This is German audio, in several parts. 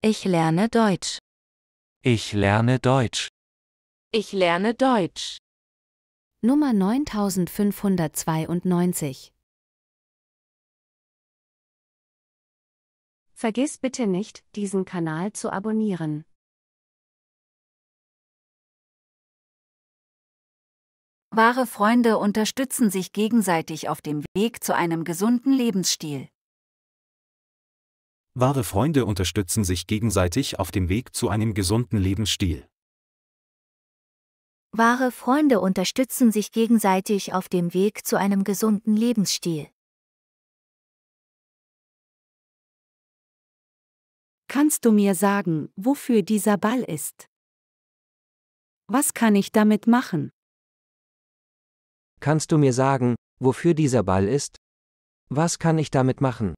Ich lerne Deutsch. Ich lerne Deutsch. Ich lerne Deutsch. Nummer 9592. Vergiss bitte nicht, diesen Kanal zu abonnieren. Wahre Freunde unterstützen sich gegenseitig auf dem Weg zu einem gesunden Lebensstil. Wahre Freunde unterstützen sich gegenseitig auf dem Weg zu einem gesunden Lebensstil. Wahre Freunde unterstützen sich gegenseitig auf dem Weg zu einem gesunden Lebensstil. Kannst du mir sagen, wofür dieser Ball ist? Was kann ich damit machen? Kannst du mir sagen, wofür dieser Ball ist? Was kann ich damit machen?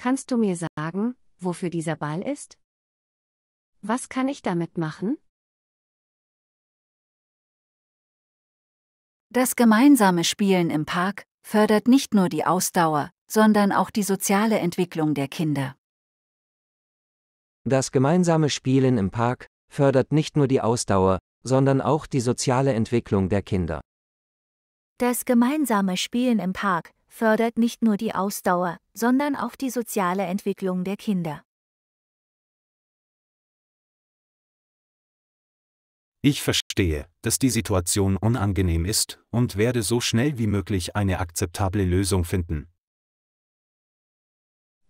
Kannst du mir sagen, wofür dieser Ball ist? Was kann ich damit machen? Das gemeinsame Spielen im Park fördert nicht nur die Ausdauer, sondern auch die soziale Entwicklung der Kinder. Das gemeinsame Spielen im Park fördert nicht nur die Ausdauer, sondern auch die soziale Entwicklung der Kinder. Das gemeinsame Spielen im Park fördert nicht nur die Ausdauer, sondern auch die soziale Entwicklung der Kinder. Ich verstehe, dass die Situation unangenehm ist und werde so schnell wie möglich eine akzeptable Lösung finden.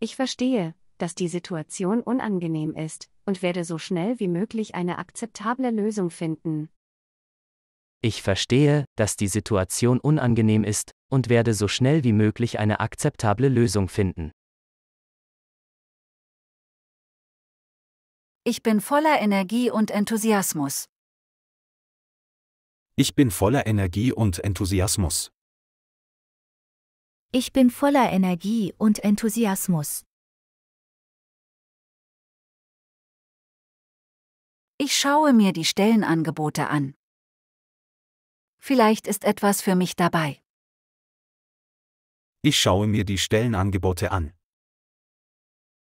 Ich verstehe, dass die Situation unangenehm ist und werde so schnell wie möglich eine akzeptable Lösung finden. Ich verstehe, dass die Situation unangenehm ist, und werde so schnell wie möglich eine akzeptable Lösung finden. Ich bin voller Energie und Enthusiasmus. Ich bin voller Energie und Enthusiasmus. Ich bin voller Energie und Enthusiasmus. Ich schaue mir die Stellenangebote an. Vielleicht ist etwas für mich dabei. Ich schaue mir die Stellenangebote an.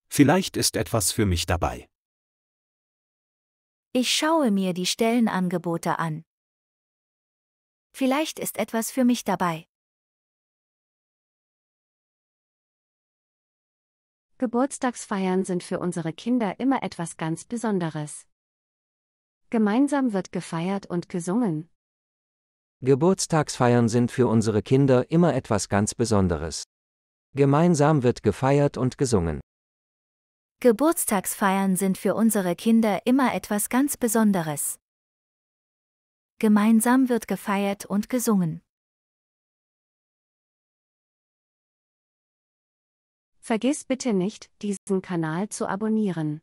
Vielleicht ist etwas für mich dabei. Ich schaue mir die Stellenangebote an. Vielleicht ist etwas für mich dabei. Geburtstagsfeiern sind für unsere Kinder immer etwas ganz Besonderes. Gemeinsam wird gefeiert und gesungen, Geburtstagsfeiern sind für unsere Kinder immer etwas ganz Besonderes. Gemeinsam wird gefeiert und gesungen. Geburtstagsfeiern sind für unsere Kinder immer etwas ganz Besonderes. Gemeinsam wird gefeiert und gesungen. Vergiss bitte nicht, diesen Kanal zu abonnieren.